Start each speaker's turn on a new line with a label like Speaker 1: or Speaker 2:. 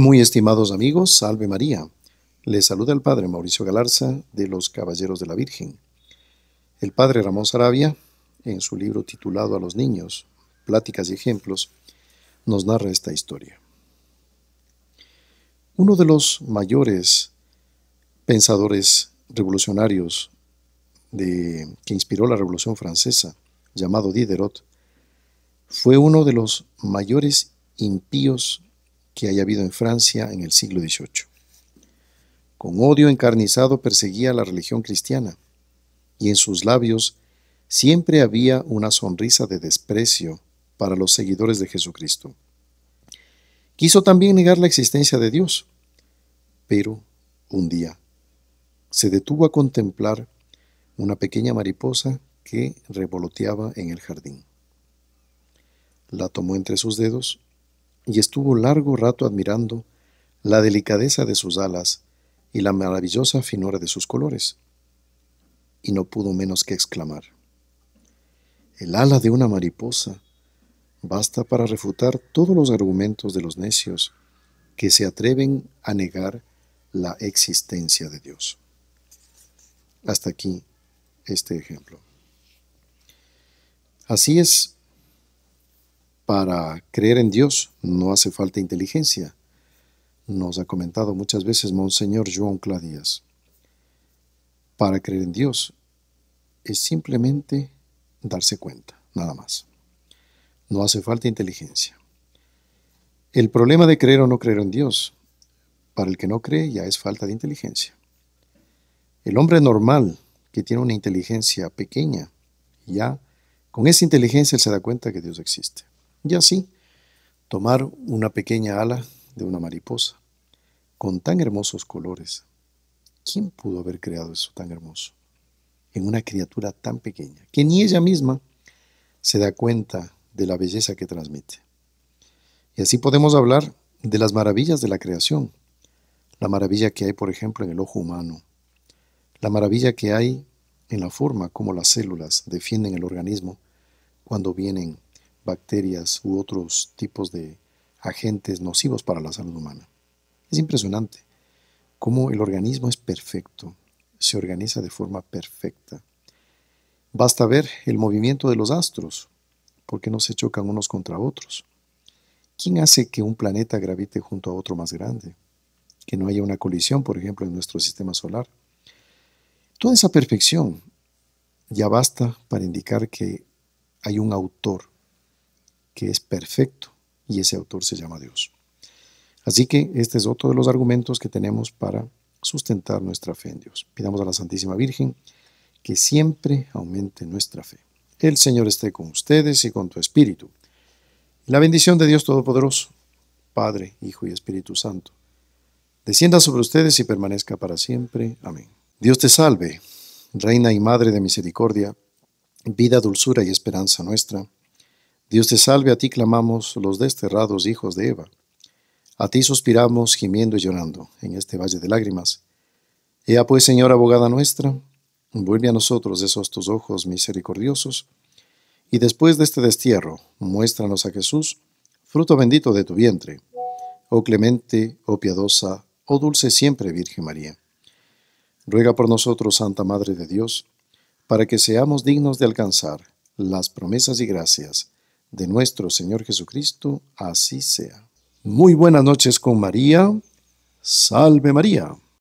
Speaker 1: Muy estimados amigos, salve María. Les saluda el Padre Mauricio Galarza de los Caballeros de la Virgen. El Padre Ramón Sarabia, en su libro titulado A los niños, Pláticas y Ejemplos, nos narra esta historia. Uno de los mayores pensadores revolucionarios de, que inspiró la Revolución Francesa, llamado Diderot, fue uno de los mayores impíos que haya habido en Francia en el siglo XVIII. Con odio encarnizado perseguía la religión cristiana, y en sus labios siempre había una sonrisa de desprecio para los seguidores de Jesucristo. Quiso también negar la existencia de Dios, pero un día se detuvo a contemplar una pequeña mariposa que revoloteaba en el jardín. La tomó entre sus dedos y estuvo largo rato admirando la delicadeza de sus alas y la maravillosa finura de sus colores, y no pudo menos que exclamar, El ala de una mariposa basta para refutar todos los argumentos de los necios que se atreven a negar la existencia de Dios. Hasta aquí este ejemplo. Así es para creer en Dios no hace falta inteligencia, nos ha comentado muchas veces Monseñor Joan Cladías. Para creer en Dios es simplemente darse cuenta, nada más. No hace falta inteligencia. El problema de creer o no creer en Dios, para el que no cree ya es falta de inteligencia. El hombre normal, que tiene una inteligencia pequeña, ya con esa inteligencia él se da cuenta que Dios existe y así tomar una pequeña ala de una mariposa con tan hermosos colores. ¿Quién pudo haber creado eso tan hermoso? En una criatura tan pequeña, que ni ella misma se da cuenta de la belleza que transmite. Y así podemos hablar de las maravillas de la creación. La maravilla que hay, por ejemplo, en el ojo humano. La maravilla que hay en la forma como las células defienden el organismo cuando vienen bacterias u otros tipos de agentes nocivos para la salud humana. Es impresionante cómo el organismo es perfecto, se organiza de forma perfecta. Basta ver el movimiento de los astros, porque no se chocan unos contra otros. ¿Quién hace que un planeta gravite junto a otro más grande? Que no haya una colisión, por ejemplo, en nuestro sistema solar. Toda esa perfección ya basta para indicar que hay un autor que es perfecto y ese autor se llama Dios. Así que este es otro de los argumentos que tenemos para sustentar nuestra fe en Dios. Pidamos a la Santísima Virgen que siempre aumente nuestra fe. El Señor esté con ustedes y con tu espíritu. La bendición de Dios Todopoderoso, Padre, Hijo y Espíritu Santo, descienda sobre ustedes y permanezca para siempre. Amén. Dios te salve, Reina y Madre de Misericordia, vida, dulzura y esperanza nuestra. Dios te salve, a ti clamamos los desterrados hijos de Eva. A ti suspiramos gimiendo y llorando en este valle de lágrimas. Ea pues, Señora abogada nuestra, vuelve a nosotros esos tus ojos misericordiosos, y después de este destierro, muéstranos a Jesús, fruto bendito de tu vientre. Oh clemente, oh piadosa, oh dulce siempre Virgen María. Ruega por nosotros, Santa Madre de Dios, para que seamos dignos de alcanzar las promesas y gracias de nuestro Señor Jesucristo, así sea. Muy buenas noches con María. Salve María.